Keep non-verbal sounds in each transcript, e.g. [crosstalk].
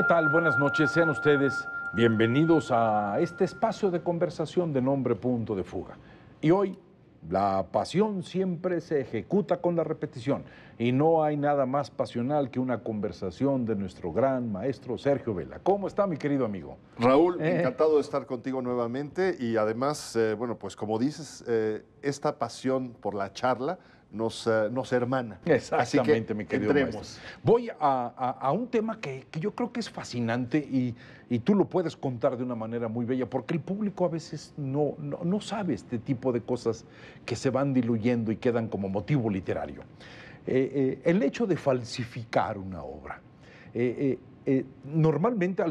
¿Qué tal? Buenas noches, sean ustedes bienvenidos a este espacio de conversación de nombre Punto de Fuga. Y hoy, la pasión siempre se ejecuta con la repetición y no hay nada más pasional que una conversación de nuestro gran maestro Sergio Vela. ¿Cómo está mi querido amigo? Raúl, eh. encantado de estar contigo nuevamente y además, eh, bueno, pues como dices, eh, esta pasión por la charla eh, nos, hermana. Exactamente, Así que, mi Voy a, un tema que, yo creo que es fascinante y, tú lo puedes contar de una manera muy bella, porque el público a veces no, sabe este tipo de cosas que se van diluyendo y quedan como motivo literario. Eh, eh, el hecho de falsificar una obra. normalmente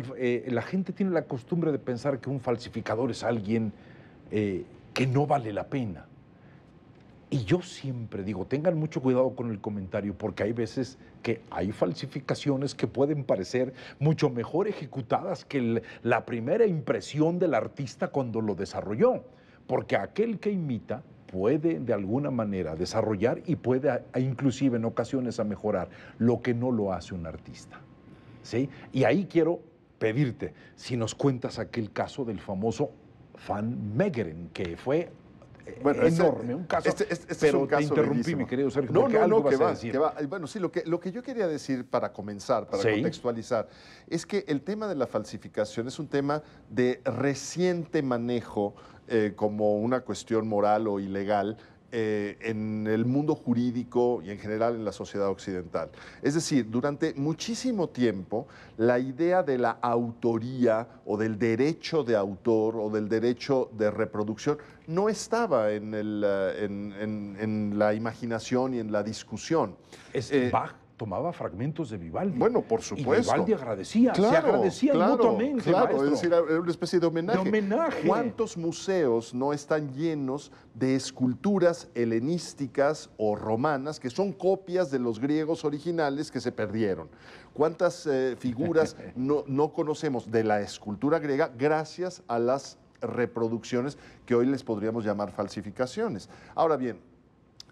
la gente tiene la costumbre de pensar que un falsificador es alguien que no vale la pena y yo siempre digo, tengan mucho cuidado con el comentario, porque hay veces que hay falsificaciones que pueden parecer mucho mejor ejecutadas que la primera impresión del artista cuando lo desarrolló, porque aquel que imita puede de alguna manera desarrollar y puede inclusive en ocasiones a mejorar lo que no lo hace un artista. ¿sí? Y ahí quiero pedirte si nos cuentas aquel caso del famoso Van Meegeren, que fue bueno, enorme, un caso. pero No, no, no, que va, va. Bueno, sí, lo que, lo que yo quería decir para comenzar, para contextualizar, es que el tema de la falsificación es un tema de reciente manejo eh, como una cuestión moral o ilegal eh, en el mundo jurídico y en general en la sociedad occidental. Es decir, durante muchísimo tiempo la idea de la autoría o del derecho de autor o del derecho de reproducción no estaba en, el, eh, en, la imaginación y en la discusión. ¿Es eh, tomaba fragmentos de Vivaldi. Bueno, por supuesto. Y Vivaldi agradecía, se agradecía mutuamente. Claro, es decir, era una especie de homenaje. de homenaje. ¿Cuántos museos no están llenos de esculturas helenísticas o romanas que son copias de los griegos originales que se perdieron? ¿Cuántas eh, figuras [laughs] no conocemos de la escultura griega gracias a las reproducciones que hoy les podríamos llamar falsificaciones? Ahora bien,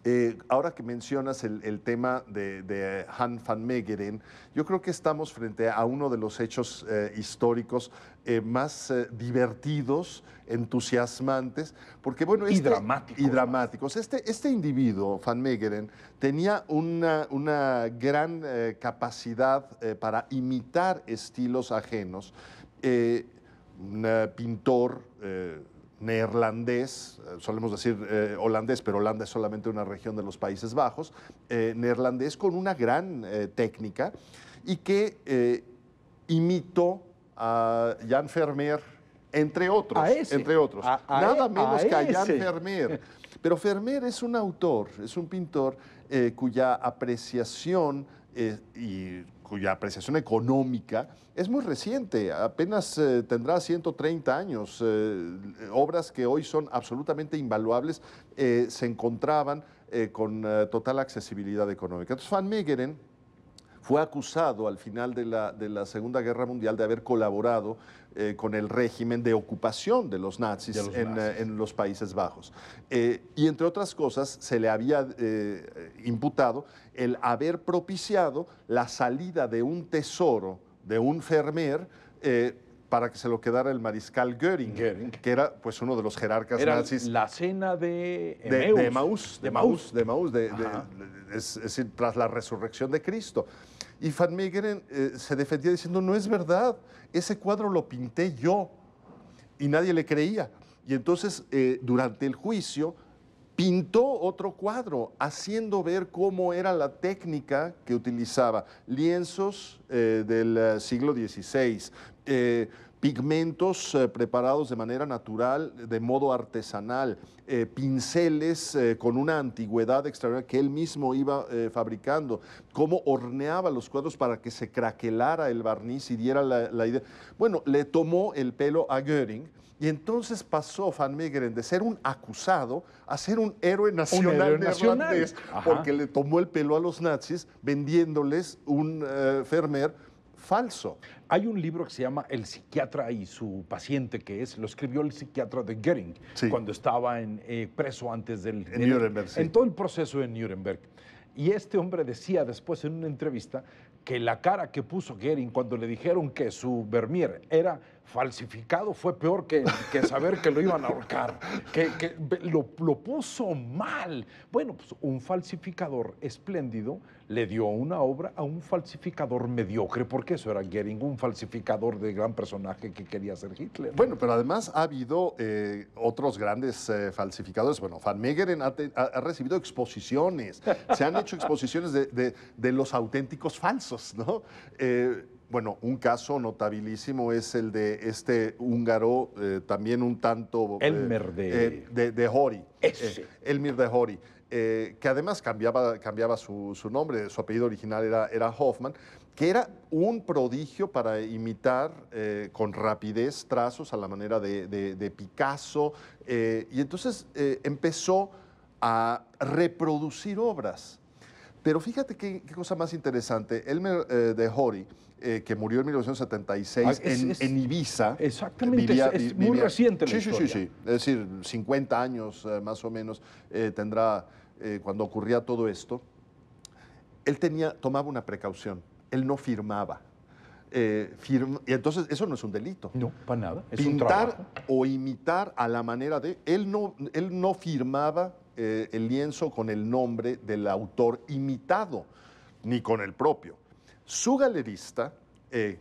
eh, ahora que mencionas el, tema de, Han van Megeren, yo creo que estamos frente a uno de los hechos eh, históricos eh, más divertidos, entusiasmantes, porque bueno... y este- dramáticos. Este, este, individuo, van Megeren, tenía una, una gran capacidad para imitar estilos ajenos. Un pintor neerlandés, eh, solemos decir eh, holandés, pero Holanda es solamente una región de los Países Bajos, eh, neerlandés con una gran técnica y que imitó a Jan Vermeer, entre otros, entre otros, nada e, menos que a Jan Vermeer. Pero Vermeer es un autor, es un pintor cuya apreciación y cuya apreciación económica es muy reciente, apenas eh, tendrá 130 años. Eh, obras que hoy son absolutamente invaluables eh, se encontraban con total accesibilidad económica. Entonces, Van Meegeren fue acusado al final de la, Segunda Guerra Mundial de haber colaborado eh, con el régimen de ocupación de los nazis, eh, en, los Países Bajos. Eh, y entre otras cosas, se le había imputado el haber propiciado la salida de un tesoro de un Fermer para que se lo quedara el mariscal Göring, que era pues uno de los jerarcas era nazis. La cena de de, de de Maus de es, decir, tras la resurrección de Cristo. Y Van Meegeren eh, se defendía diciendo, no es verdad, ese cuadro lo pinté yo. Y nadie le creía. Y entonces, eh, durante el juicio, pintó otro cuadro, haciendo ver cómo era la técnica que utilizaba. Lienzos eh, del siglo XVI pigmentos eh, preparados de manera natural, de modo artesanal, eh, pinceles eh, con una antigüedad extraordinaria que él mismo iba fabricando, cómo horneaba los cuadros para que se craquelara el barniz y diera la, idea. Bueno, le tomó el pelo a Göring. Y entonces pasó Van Meegeren de ser un acusado a ser un héroe nacional, porque le tomó el pelo a los nazis vendiéndoles un Fermer falso. Hay un libro que se llama El psiquiatra y su paciente, que es, lo escribió el psiquiatra de Goering, cuando estaba en, eh, preso antes del... En, Nuremberg, en todo el proceso de Nuremberg. Y este hombre decía después en una entrevista que la cara que puso Goering cuando le dijeron que su Vermeer era falsificado fue peor que, saber que lo iban a ahorcar, que, lo, puso mal. Bueno, pues un falsificador espléndido le dio una obra a un falsificador mediocre, porque eso era Gering, un falsificador de gran personaje que quería ser Hitler. Bueno, pero además ha habido eh, otros grandes eh, falsificadores. Bueno, Van Meegeren ha, recibido exposiciones, se han hecho exposiciones de, los auténticos falsos, ¿no? Eh, bueno, un caso notabilísimo es el de este húngaro, eh, también un tanto... Elmer eh, eh, de... de, Hori. Elmer de Hori. que además cambiaba, cambiaba su, nombre, su apellido original era, era Hoffman, que era un prodigio para imitar con rapidez trazos a la manera de, Picasso, y entonces empezó a reproducir obras pero fíjate qué, cosa más interesante. Elmer eh, de Hori, eh, que murió en 1976 en, Ibiza. Exactamente, es, muy reciente. La sí, historia. sí, sí, sí. Es decir, 50 años eh, más o menos tendrá cuando ocurría todo esto. Él tenía, tomaba una precaución. Él no firmaba. y entonces eso no es un delito. No, para nada. Es Pintar o imitar a la manera de... Él no, él no firmaba eh, el lienzo con el nombre del autor imitado, ni con el propio. Su galerista, eh,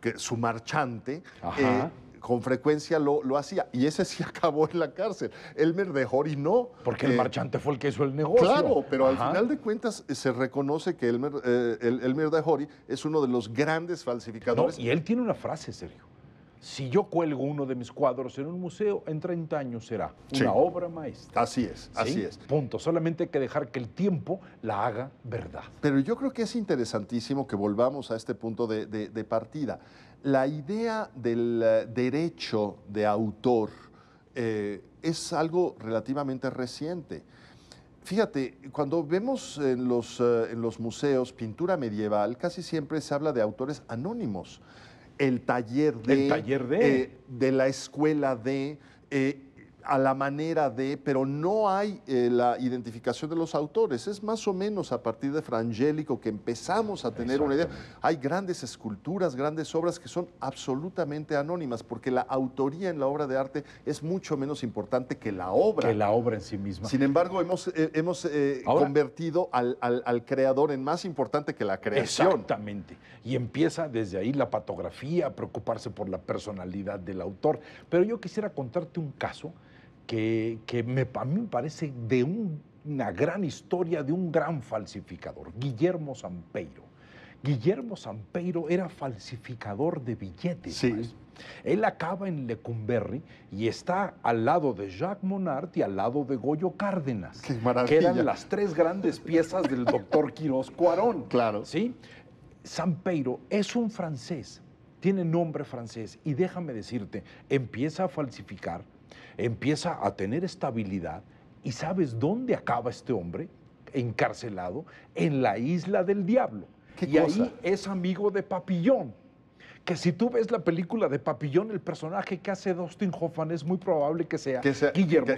que, su marchante, eh, con frecuencia lo, hacía. Y ese sí [laughs] acabó en la cárcel. Elmer de Jori no. Porque el marchante fue el que hizo el negocio. Claro, pero al final de cuentas se reconoce que Elmer, el, de es uno de los grandes falsificadores. y él tiene una frase, Sergio si yo cuelgo uno de mis cuadros en un museo, en 30 años será una obra maestra. Así es, así es. Punto. Solamente hay que dejar que el tiempo la haga verdad. Pero yo creo que es interesantísimo que volvamos a este punto de, partida. La idea del eh, derecho de autor eh, es algo relativamente reciente. Fíjate, cuando vemos en los, eh, en los museos pintura medieval, casi siempre se habla de autores anónimos el taller de, taller de. Eh, de la escuela de, eh, a la manera de, pero no hay eh, la identificación de los autores. Es más o menos a partir de Frangélico que empezamos a tener una idea. Hay grandes esculturas, grandes obras que son absolutamente anónimas, porque la autoría en la obra de arte es mucho menos importante que la obra. Que la obra en sí misma. Sin embargo, hemos, eh, hemos eh, convertido al, al, creador en más importante que la creación. Exactamente. Y empieza desde ahí la patografía, preocuparse por la personalidad del autor. Pero yo quisiera contarte un caso que, me, a mí me parece de una gran historia de un gran falsificador, Guillermo Sampeiro. Guillermo Sampeiro era falsificador de billetes. Él acaba en Lecumberri y está al lado de Jacques Monart y al lado de Goyo Cárdenas. Que eran las tres grandes piezas del [laughs] doctor Quirós Cuarón. Claro. ¿sí? Sampeiro es un francés, tiene nombre francés y déjame decirte, empieza a falsificar empieza a tener estabilidad y sabes dónde acaba este hombre encarcelado en la isla del diablo. y ahí es amigo de Papillón que si tú ves la película de Papillón, el personaje que hace Dustin Hoffman es muy probable que sea, Guillermo,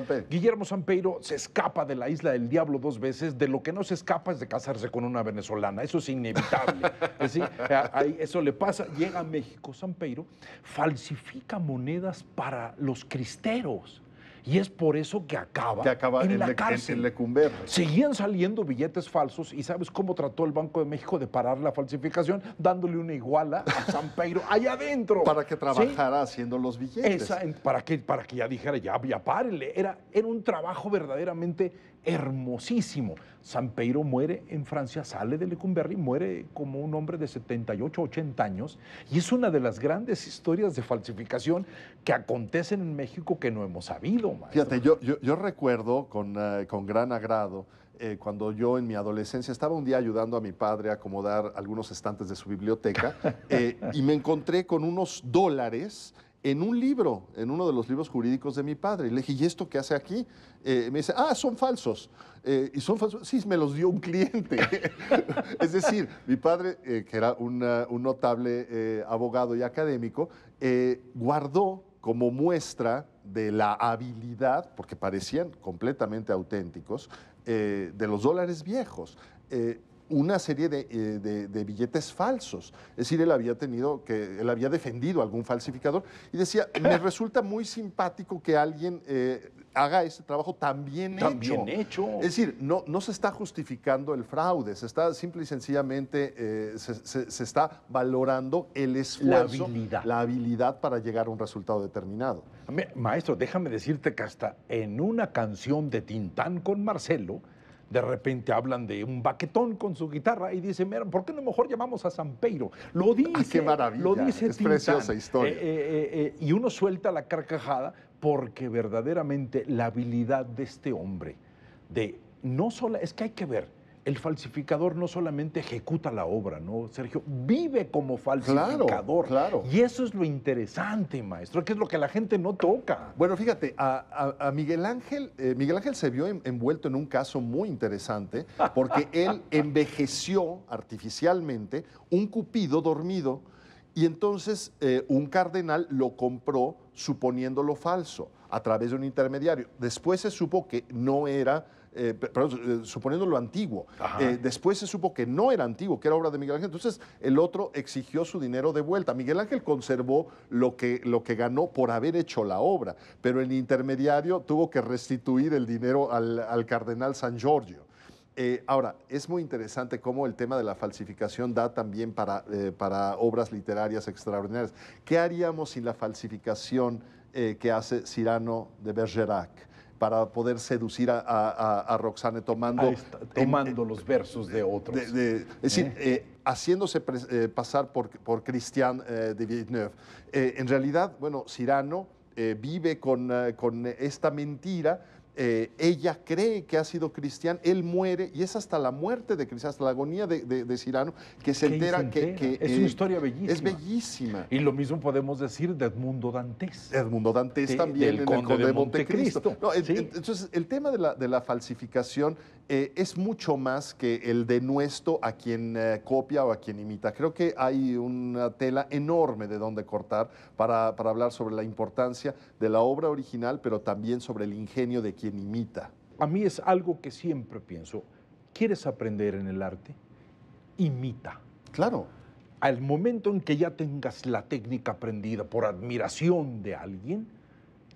que, Guillermo Sampeiro. se escapa de la isla del diablo dos veces, de lo que no se escapa es de casarse con una venezolana, eso es inevitable. [laughs] eso le pasa, llega a México Sampeiro, falsifica monedas para los cristeros. Y es por eso que acaba, en, la Seguían saliendo billetes falsos y ¿sabes cómo trató el Banco de México de parar la falsificación? Dándole una iguala a [laughs] San Pedro allá adentro. Para que trabajara haciendo los billetes. para, que, para que ya dijera, ya, ya párenle. Era, era un trabajo verdaderamente hermosísimo. San Peiro muere en Francia, sale de Lecumberri, muere como un hombre de 78, 80 años, y es una de las grandes historias de falsificación que acontecen en México que no hemos sabido. Fíjate, yo, recuerdo con, eh, con gran agrado eh, cuando yo en mi adolescencia estaba un día ayudando a mi padre a acomodar algunos estantes de su biblioteca [laughs] eh, y me encontré con unos dólares en un libro, en uno de los libros jurídicos de mi padre. le dije, ¿y esto qué hace aquí? Eh, me dice, ah, son falsos. Eh, y son falsos. Sí, me los dio un cliente. [laughs] es decir, mi padre, eh, que era un notable abogado y académico, guardó como muestra de la habilidad, porque parecían completamente auténticos, de los dólares viejos una serie eh, de, billetes falsos. Es decir, él había tenido que, él había defendido algún falsificador y decía, me [coughs] resulta muy simpático que alguien eh, haga ese trabajo tan bien, hecho. Es decir, no, no se está justificando el fraude, se está simple y sencillamente, eh, se, está valorando el esfuerzo, la habilidad. la habilidad para llegar a un resultado determinado. Maestro, déjame decirte que hasta en una canción de Tintán con Marcelo, de repente hablan de un baquetón con su guitarra y dicen, mira, ¿por qué no mejor llamamos a peiro Lo ah, dice. Lo dice es preciosa historia. Eh, eh, eh, y uno suelta la carcajada porque verdaderamente la habilidad de este hombre, de no solo, es que hay que ver, el falsificador no solamente ejecuta la obra, ¿no, Sergio? Vive como falsificador. Claro, Y eso es lo interesante, maestro, que es lo que la gente no toca. Bueno, fíjate, a, Miguel Ángel, eh, Miguel Ángel se vio envuelto en un caso muy interesante porque [laughs] él envejeció artificialmente un cupido dormido y entonces eh, un cardenal lo compró suponiéndolo falso a través de un intermediario. Después se supo que no era eh, eh, suponiendo lo antiguo. Eh, después se supo que no era antiguo, que era obra de Miguel Ángel. Entonces el otro exigió su dinero de vuelta. Miguel Ángel conservó lo que, lo que ganó por haber hecho la obra, pero el intermediario tuvo que restituir el dinero al, cardenal San Giorgio. Eh, ahora, es muy interesante cómo el tema de la falsificación da también para, para obras literarias extraordinarias. ¿Qué haríamos sin la falsificación que hace Cyrano de Bergerac? para poder seducir a, Roxane tomando... tomando los versos de otros. es decir, ¿Eh? Eh, haciéndose eh, pasar por, por de Villeneuve. en realidad, bueno, Cyrano vive con, con esta mentira eh, ella cree que ha sido cristiana, él muere, y es hasta la muerte de Cristiano, hasta la agonía de, Cirano, que se entera, que... es eh, una historia bellísima. Es bellísima. Y lo mismo podemos decir de Edmundo Dantes. Edmundo Dantes también, en el Conde de, Montecristo. Entonces, el tema de la, falsificación eh, es mucho más que el denuesto a quien copia o a quien imita. Creo que hay una tela enorme de donde cortar para, para hablar sobre la importancia de la obra original, pero también sobre el ingenio de quien quien imita. A mí es algo que siempre pienso. ¿Quieres aprender en el arte? Imita. Claro. Al momento en que ya tengas la técnica aprendida por admiración de alguien,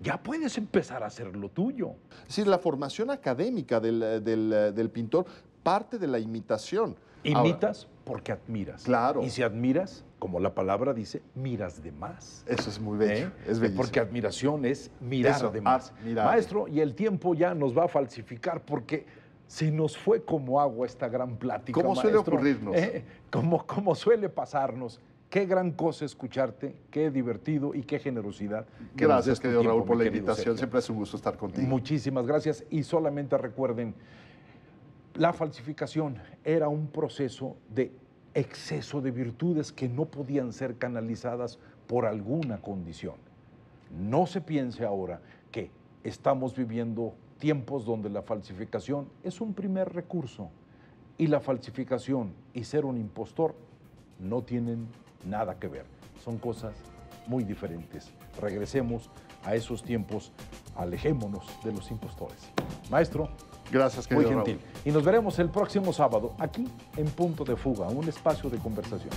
ya puedes empezar a hacer lo tuyo. Es decir, la formación académica del, pintor parte de la imitación. Imitas porque admiras. Claro. Y si admiras, como la palabra dice, miras de más. Eso es muy bello. ¿Eh? Es eh, bellísimo. Porque admiración es mirar de más. Maestro, y el tiempo ya nos va a falsificar porque se nos fue como agua esta gran plática. Como suele ocurrirnos? ¿Eh? Como, suele pasarnos. Qué gran cosa escucharte, qué divertido y qué generosidad. gracias, querido Raúl, por la invitación. Siempre es un gusto estar contigo. Muchísimas gracias y solamente recuerden, la falsificación era un proceso de exceso de virtudes que no podían ser canalizadas por alguna condición. No se piense ahora que estamos viviendo tiempos donde la falsificación es un primer recurso y la falsificación y ser un impostor no tienen nada que ver. Son cosas muy diferentes. Regresemos a esos tiempos, alejémonos de los impostores. Maestro, Gracias, querido Muy gentil. Y nos veremos el próximo sábado aquí en Punto de Fuga, un espacio de conversación.